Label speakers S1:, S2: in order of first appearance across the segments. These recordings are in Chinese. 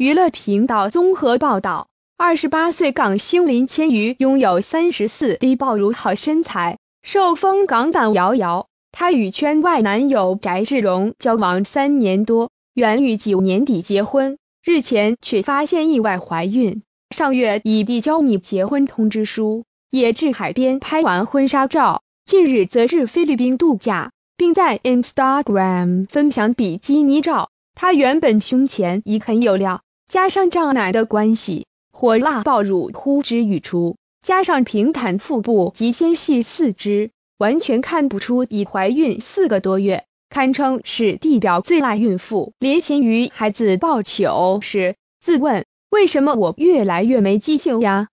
S1: 娱乐频道综合报道：二十八岁港星林千瑜拥有三十四 A 爆乳好身材，受封港版瑶瑶。她与圈外男友翟志荣交往三年多，原于九年底结婚，日前却发现意外怀孕。上月已递交拟结婚通知书，也至海边拍完婚纱照。近日则至菲律宾度假，并在 Instagram 分享比基尼照。她原本胸前已很有料。加上胀奶的关系，火辣爆乳呼之欲出；加上平坦腹部及纤细四肢，完全看不出已怀孕四个多月，堪称是地表最辣孕妇。连心于孩子抱糗时，自问为什么我越来越没激情呀？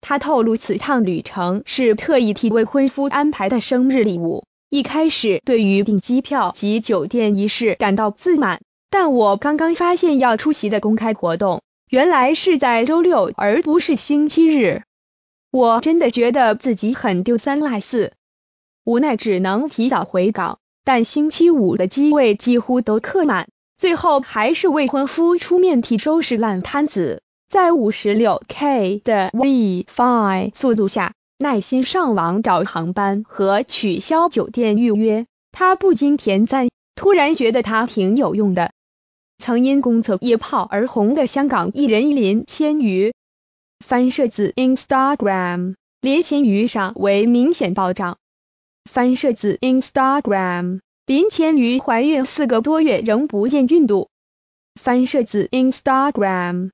S1: 她透露此趟旅程是特意替未婚夫安排的生日礼物，一开始对于订机票及酒店一事感到自满。但我刚刚发现要出席的公开活动原来是在周六而不是星期日，我真的觉得自己很丢三落四，无奈只能提早回港。但星期五的机位几乎都客满，最后还是未婚夫出面替收拾烂摊子，在五十六 K 的 WiFi 速度下耐心上网找航班和取消酒店预约，他不禁点赞，突然觉得他挺有用的。曾因公测夜炮而红的香港艺人林千瑜，翻摄自 Instagram，林千瑜上为明显暴涨。翻摄自 Instagram，林千瑜怀孕四个多月仍不见孕肚。翻摄自 Instagram。